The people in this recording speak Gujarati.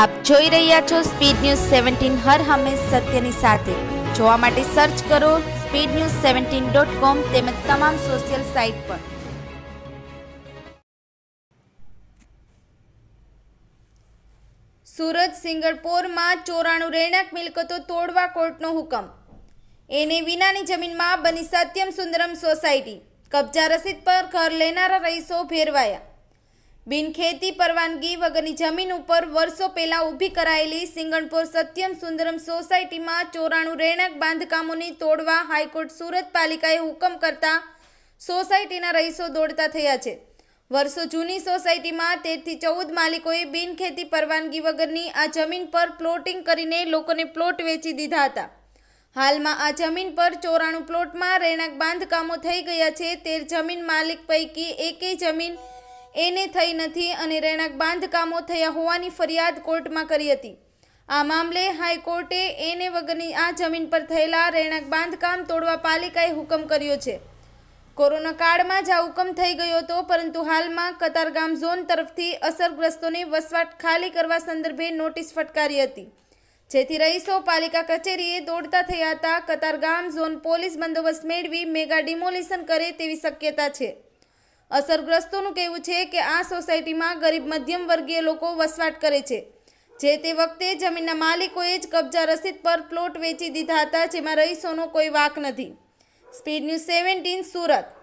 આપ જોઈ રહ્યા છો સ્પીડ ન્યૂઝ સેવન્ટીન હર હંમેશ સત્યની સાથે જોવા માટે સર્ચ કરો speed news seventeen dot com તેમજ તમામ સોશિયલ સાઇટ પર સુરત સિંગરપોરમાં ચોરાણું રહેણાંક મિલકતો તોડવા કોર્ટનો હુકમ એને વિનાની જમીનમાં બની સત્યમ સુંદરમ સોસાયટી કબજા રસીદ પર ઘર લેનારા રહીશો ફેરવાયા બિનખેતી પરવાનગી વગરની જમીન ઉપર વર્ષો પહેલાં ઊભી કરાયેલી સિંગણપોર સત્યમ સુંદરમ સોસાયટીમાં ચોરાણું રહેણાંક બાંધકામોની તોડવા હાઈકોર્ટ સુરત પાલિકાએ હુકમ કરતા સોસાયટીના રહીશો દોડતા થયા છે વર્ષો જૂની સોસાયટીમાં તેરથી ચૌદ માલિકોએ બિનખેતી પરવાનગી વગરની આ જમીન પર પ્લોટિંગ કરીને લોકોને પ્લોટ વેચી દીધા હતા હાલમાં આ જમીન પર ચોરાણું પ્લોટમાં રહેણાંક બાંધકામો થઈ ગયા છે તેર જમીન માલિક પૈકી એકેય જમીન એને થઈ નથી અને રહેણાંક બાંધકામો થયા હોવાની ફરિયાદ કોર્ટમાં કરી હતી આ મામલે હાઈકોર્ટે એને વગરની આ જમીન પર થયેલા રહેણાંક બાંધકામ તોડવા પાલિકાએ હુકમ કર્યો છે કોરોના કાળમાં જ આ હુકમ થઈ ગયો હતો પરંતુ હાલમાં કતારગામ ઝોન તરફથી અસરગ્રસ્તોને વસવાટ ખાલી કરવા સંદર્ભે નોટિસ ફટકારી હતી જેથી રહીશો પાલિકા કચેરીએ દોડતા થયા હતા કતારગામ ઝોન પોલીસ બંદોબસ્ત મેળવી મેગા ડિમોલિશન કરે તેવી શક્યતા છે અસરગ્રસ્તોનું કહેવું છે કે આ સોસાયટીમાં ગરીબ મધ્યમ વર્ગીય લોકો વસવાટ કરે છે જે તે વખતે જમીનના માલિકોએ જ કબજા રસીદ પર પ્લોટ વેચી દીધા હતા જેમાં રહીશોનો કોઈ વાક નથી સ્પીડ ન્યૂઝ સેવન્ટીન સુરત